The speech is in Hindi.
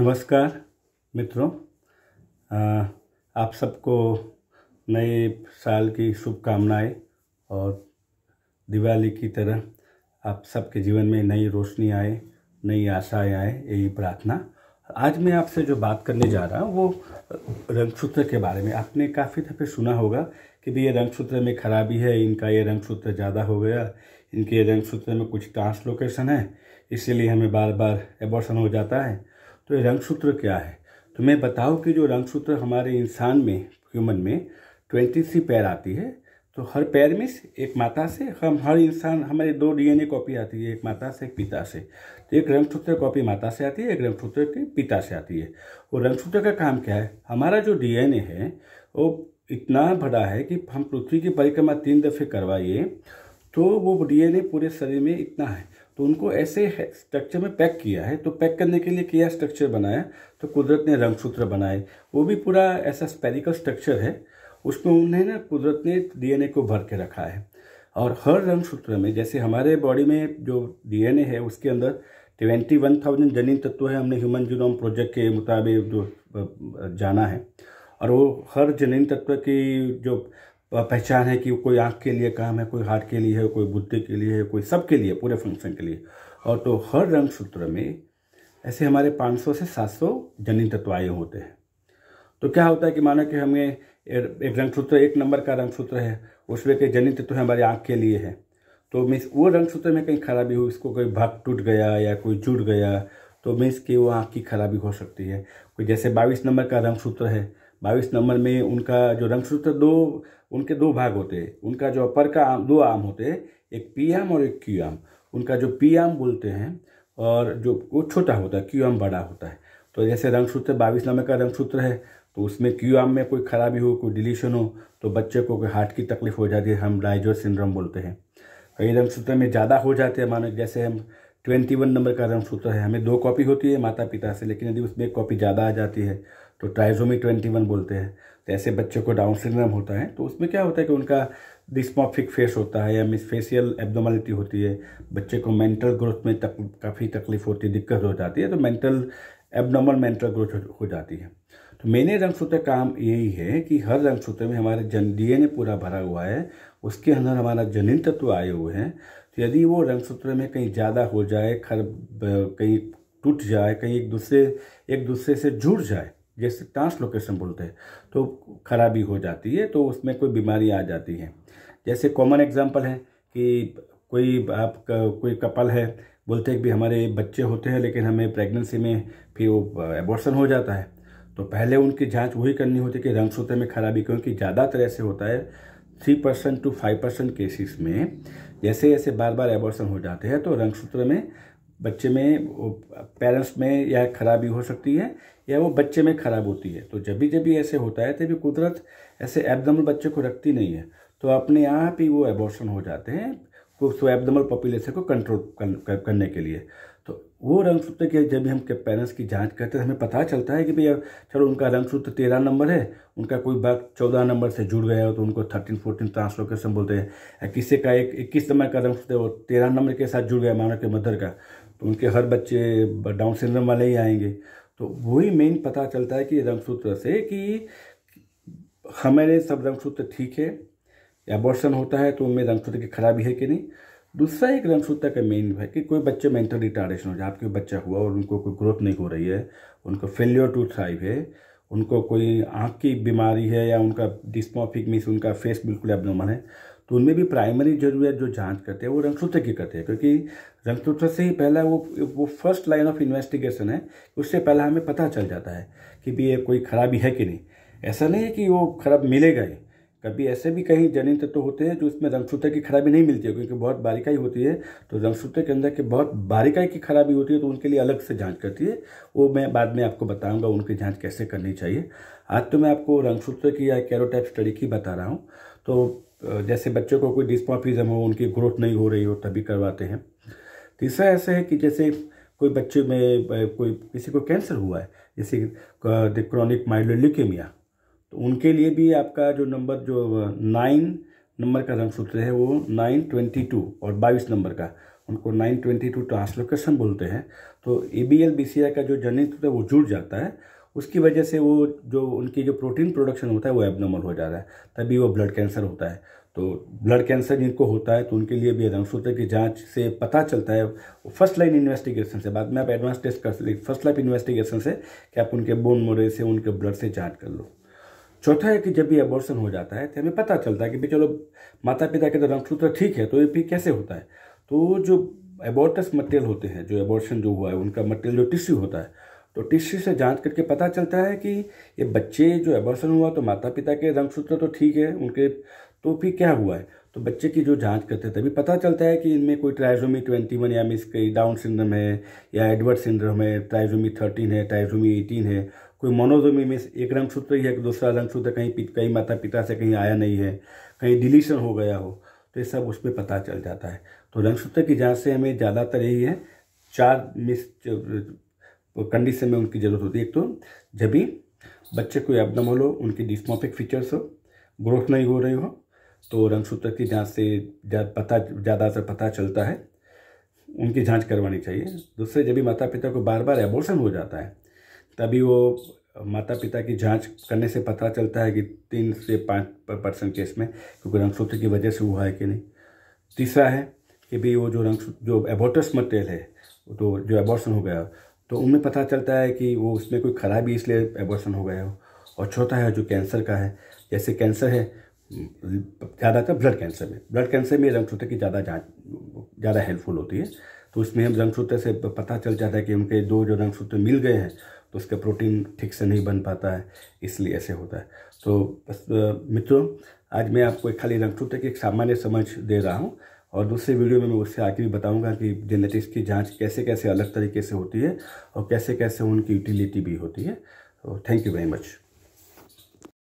नमस्कार मित्रों आप सबको नए साल की शुभकामनाएं और दिवाली की तरह आप सबके जीवन में नई रोशनी आए नई आशाएं आए यही प्रार्थना आज मैं आपसे जो बात करने जा रहा हूँ वो रंगसूत्र के बारे में आपने काफ़ी दफ़े सुना होगा कि भाई ये रंगसूत्र में खराबी है इनका ये रंगसूत्र ज़्यादा हो गया इनके रंगसूत्र में कुछ ट्रांसलोकेशन है इसीलिए हमें बार बार एबॉर्सन हो जाता है तो ये रंग सूत्र क्या है तो मैं बताऊँ कि जो रंग सूत्र हमारे इंसान में ह्यूमन में ट्वेंटी सी पैर आती है तो हर पैर में एक माता से हम हर इंसान हमारे दो डीएनए कॉपी आती है एक माता से एक पिता से तो एक रंगसूत्र कॉपी माता से आती है एक रंगसूत्र की पिता से आती है और रंगसूत्र का काम क्या है हमारा जो डीएनए है वो इतना बड़ा है कि हम पृथ्वी की परिक्रमा तीन दफ़े करवाइए तो वो डीएनए पूरे शरीर में इतना है तो उनको ऐसे स्ट्रक्चर में पैक किया है तो पैक करने के लिए किया स्ट्रक्चर बनाया तो कुदरत ने रंगसूत्र बनाए वो भी पूरा ऐसा स्पेरिकल स्ट्रक्चर है उसमें उन्हें ना कुदरत ने डीएनए को भर के रखा है और हर रंगसूत्र में जैसे हमारे बॉडी में जो डीएनए है उसके अंदर ट्वेंटी वन थाउजेंड जनीन तत्व है हमने ह्यूमन जीनोम प्रोजेक्ट के मुताबिक जो जाना है और वो हर जनीन तत्व की जो पहचान है कि कोई आँख के लिए काम है कोई हार्ट के लिए है कोई बुद्धि के लिए है कोई सब के लिए पूरे फंक्शन के लिए और तो हर रंग सूत्र में ऐसे हमारे 500 से 700 जनिन तत्व आए होते हैं तो क्या होता है कि माना कि हमें एक रंग सूत्र एक नंबर का रंग सूत्र है उसमें के जनित तत्व हमारी आँख के लिए है तो मीन्स वो रंग सूत्र में कहीं खराबी हुई इसको कोई भाग टूट गया या कोई जुड़ गया तो मीन्स कि वो आँख की खराबी हो सकती है कोई जैसे बाईस नंबर का रंग सूत्र है बाईस नंबर में उनका जो रंगसूत्र दो उनके दो भाग होते हैं उनका जो अपर का आम दो आम होते हैं एक पी आम और एक क्यू आम उनका जो पी आम बोलते हैं और जो वो छोटा होता है क्यू आम बड़ा होता है तो जैसे रंगसूत्र बाईस नंबर का रंगसूत्र है तो उसमें क्यू आम में कोई खराबी हो कोई डिलीशन हो तो बच्चे को कोई हार्ट की तकलीफ हो जाती है हम डाइजोर सिंड्रोम बोलते हैं कई तो रंगसूत्र में ज़्यादा हो जाते हैं मानो जैसे हम ट्वेंटी वन नंबर का रन सूत्र है हमें दो कॉपी होती है माता पिता से लेकिन यदि उसमें एक कॉपी ज़्यादा आ जाती है तो ट्राइजोमी ट्वेंटी वन बोलते हैं तो ऐसे बच्चों को डाउन सिंड्रोम होता है तो उसमें क्या होता है कि उनका डिस्मॉफिक फेस होता है या फेसियल एब्नोमलिटी होती है बच्चे को मेंटल ग्रोथ में तक, काफ़ी तकलीफ होती है दिक्कत हो जाती है तो मेंटल एबनॉर्मल मेंटल ग्रोथ हो, जाती है तो मैंने रंगसूत्र काम यही है कि हर रंगसूत्र में हमारे जन डी पूरा भरा हुआ है उसके अंदर हमारा जनिन तत्व आए हुए हैं तो यदि वो रंग सूत्र में कहीं ज़्यादा हो जाए खर कहीं टूट जाए कहीं एक दूसरे एक दूसरे से जुड़ जाए जैसे ट्रांसलोकेशन बोलते हैं तो खराबी हो जाती है तो उसमें कोई बीमारी आ जाती है जैसे कॉमन एग्जाम्पल है कि कोई आप कोई कपल है बोलते हैं कि हमारे बच्चे होते हैं लेकिन हमें प्रेगनेंसी में फिर वो एबॉर्सन हो जाता है तो पहले उनकी जांच वही करनी होती है कि रंग सूत्र में खराबी क्योंकि ज़्यादा तरह से होता है three percent two five percent cases में जैसे जैसे बार बार एबॉर्सन हो जाते हैं तो रंगसूत्र में बच्चे में पेरेंट्स में यह खराबी हो सकती है या वो बच्चे में खराब होती है तो जब भी जब भी ऐसे होता है तभी कुदरत ऐसे एबदमल बच्चे को रखती नहीं है तो अपने आप ही वो एबॉर्सन हो जाते हैं तो एबदमल पॉपुलेशन को कंट्रोल करने के लिए तो वो रंग सूत्र के जब भी हम पेरेंट्स की जांच करते हैं हमें पता चलता है कि भैया चलो उनका रंग सूत्र तेरह नंबर है उनका कोई बाग चौदह नंबर से जुड़ गया हो तो उनको थर्टीन फोर्टीन ट्रांसलोकेशन बोलते हैं या किसी का एक इक्कीस नंबर का रंग सूत्र वो तेरह नंबर के साथ जुड़ गया मानव के मदर का तो उनके हर बच्चे डाउन सिंड्रोम वाले ही आएंगे तो वही मेन पता चलता है कि रंग सूत्र से कि हमारे सब रंग सूत्र ठीक है एबॉर्शन होता है तो उनमें रंग सूत्र की खराबी है कि नहीं दूसरा एक सूत्र का मेन है कि कोई बच्चे मेंटल रिटार्डेशन हो जाए आपके बच्चा हुआ और उनको कोई ग्रोथ नहीं हो रही है उनको फेलियर टू थ्राइव है उनको कोई आँख की बीमारी है या उनका डिस्मोफिक मीस उनका फेस बिल्कुल एबनॉर्मल है तो उनमें भी प्राइमरी जरूरत जो जांच करते हैं वो रंगसूत्र की करते हैं क्योंकि रंगसूत्र से ही पहला वो वो फर्स्ट लाइन ऑफ इन्वेस्टिगेशन है उससे पहला हमें पता चल जाता है कि भी ये कोई खराबी है कि नहीं ऐसा नहीं है कि वो खराब मिलेगा ही कभी ऐसे भी कहीं जनित तत्व तो होते हैं जो इसमें रंगसूत्र की खराबी नहीं मिलती है क्योंकि बहुत बारीकाई होती है तो रंगसूत्र के अंदर के बहुत बारीकाई की खराबी होती है तो उनके लिए अलग से जांच करती है वो मैं बाद में आपको बताऊंगा उनकी जांच कैसे करनी चाहिए आज तो मैं आपको रंगसूत्र की या कैरोटाइप स्टडी की बता रहा हूँ तो जैसे बच्चों को कोई डिस्पॉफिज़म हो उनकी ग्रोथ नहीं हो रही हो तभी करवाते हैं तीसरा ऐसा है कि जैसे कोई बच्चे में कोई किसी को कैंसर हुआ है जैसे क्रॉनिक माइलोलिकेमिया तो उनके लिए भी आपका जो नंबर जो नाइन नंबर का रंग सूत्र है वो नाइन ट्वेंटी टू और बाईस नंबर का उनको नाइन ट्वेंटी टू ट्रांसलोकेशन बोलते हैं तो A B L B C I का जो जनित होता है वो जुड़ जाता है उसकी वजह से वो जो उनकी जो प्रोटीन प्रोडक्शन होता है वो एबनॉर्मल हो जा रहा है तभी वो ब्लड कैंसर होता है तो ब्लड कैंसर जिनको होता है तो उनके लिए भी रंगसूत्र की जांच से पता चलता है फर्स्ट लाइन इन्वेस्टिगेशन से बाद में आप एडवांस टेस्ट कर सकते फर्स्ट लाइन इन्वेस्टिगेशन से कि आप उनके बोन मोरे से उनके ब्लड से जांच कर लो चौथा है कि जब भी एबॉर्सन हो जाता है तो हमें पता चलता है कि भाई चलो माता पिता के तो रंगसूत्र ठीक है तो ये भी कैसे होता है तो जो एबॉर्टस मटेरियल होते हैं जो एबॉर्शन जो हुआ है उनका मटेरियल जो टिश्यू होता है तो टिश्यू से जांच करके पता चलता है कि ये बच्चे जो एबॉर्शन हुआ तो माता पिता के रंगसूत्र तो ठीक है उनके तो फिर क्या हुआ है तो बच्चे की जो जांच करते हैं तभी पता चलता है कि इनमें कोई ट्राइजोमी ट्वेंटी वन या मिस कई डाउन सिंड्रम है या एडवर्ड सिंड्रम है ट्राइजोमी थर्टीन है ट्राइजोमी एटीन है कोई मोनोजोमी में एक रंग सूत्र ही है दूसरा रंग सूत्र कहीं कहीं माता पिता से कहीं आया नहीं है कहीं डिलीशन हो गया हो तो ये सब उसमें पता चल जाता है तो रंग सूत्र की जाँच से हमें ज़्यादातर यही है चार मिस कंडीशन में उनकी ज़रूरत होती है एक तो जब भी बच्चे कोई एबनॉर्मल हो उनकी डिस्मोपिक फीचर्स हो ग्रोथ नहीं हो रही हो तो रंग सूत्र की जाँच से जा, पता ज़्यादातर पता चलता है उनकी जांच करवानी चाहिए दूसरे जब भी माता पिता को बार बार एबोर्शन हो जाता है तभी वो माता पिता की जांच करने से पता चलता है कि तीन से पाँच परसेंट केस में क्योंकि रंगसूत्र की वजह से हुआ है कि नहीं तीसरा है कि भी वो जो रंग जो एबोटस मटेरियल है तो जो एबॉर्सन हो गया तो उनमें पता चलता है कि वो उसमें कोई खराबी इसलिए एबॉर्सन हो गया हो और चौथा है जो कैंसर का है जैसे कैंसर है ज़्यादातर ब्लड कैंसर में ब्लड कैंसर में रंगसूत्र की ज़्यादा जाँच ज़्यादा हेल्पफुल होती है तो उसमें हम रंगसूत्र से पता चल जाता है कि उनके दो जो रंगसूत्र मिल गए हैं तो उसका प्रोटीन ठीक से नहीं बन पाता है इसलिए ऐसे होता है तो बस मित्रों आज मैं आपको एक खाली रंगसूत्र की एक सामान्य समझ दे रहा हूँ और दूसरे वीडियो में मैं उससे आगे भी बताऊंगा कि जेनेटिक्स की जांच कैसे कैसे अलग तरीके से होती है और कैसे कैसे उनकी यूटिलिटी भी होती है तो थैंक यू वेरी मच